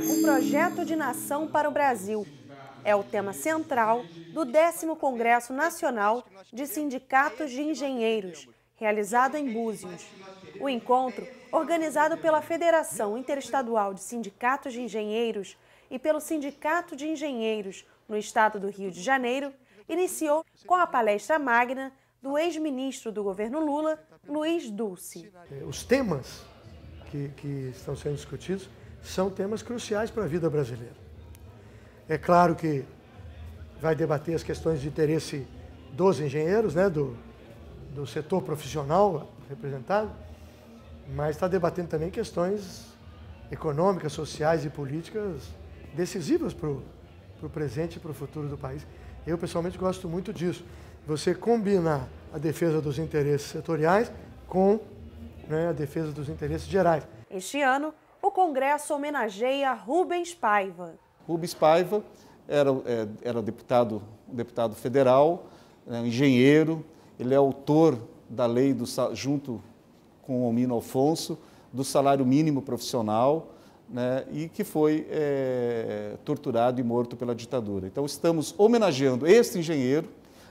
um projeto de nação para o Brasil. É o tema central do 10 Congresso Nacional de Sindicatos de Engenheiros, realizado em Búzios. O encontro, organizado pela Federação Interestadual de Sindicatos de Engenheiros e pelo Sindicato de Engenheiros no estado do Rio de Janeiro, iniciou com a palestra magna do ex-ministro do governo Lula, Luiz Dulce. É, os temas que, que estão sendo discutidos são temas cruciais para a vida brasileira. É claro que vai debater as questões de interesse dos engenheiros, né, do, do setor profissional representado, mas está debatendo também questões econômicas, sociais e políticas decisivas para o presente e para o futuro do país. Eu, pessoalmente, gosto muito disso. Você combinar a defesa dos interesses setoriais com né, a defesa dos interesses gerais. Este ano, Congresso homenageia Rubens Paiva. Rubens Paiva era, é, era deputado, deputado federal, é, engenheiro, ele é autor da lei do, junto com o Almino Alfonso do salário mínimo profissional né, e que foi é, torturado e morto pela ditadura. Então estamos homenageando este engenheiro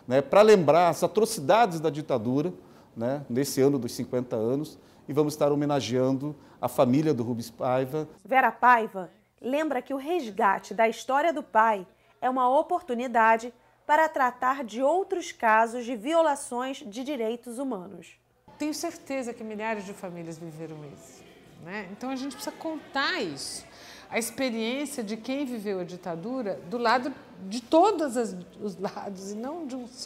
né, para lembrar as atrocidades da ditadura, né, nesse ano dos 50 anos, e vamos estar homenageando a família do Rubens Paiva. Vera Paiva lembra que o resgate da história do pai é uma oportunidade para tratar de outros casos de violações de direitos humanos. Tenho certeza que milhares de famílias viveram isso. Né? Então a gente precisa contar isso. A experiência de quem viveu a ditadura do lado de todos os lados e não de um só.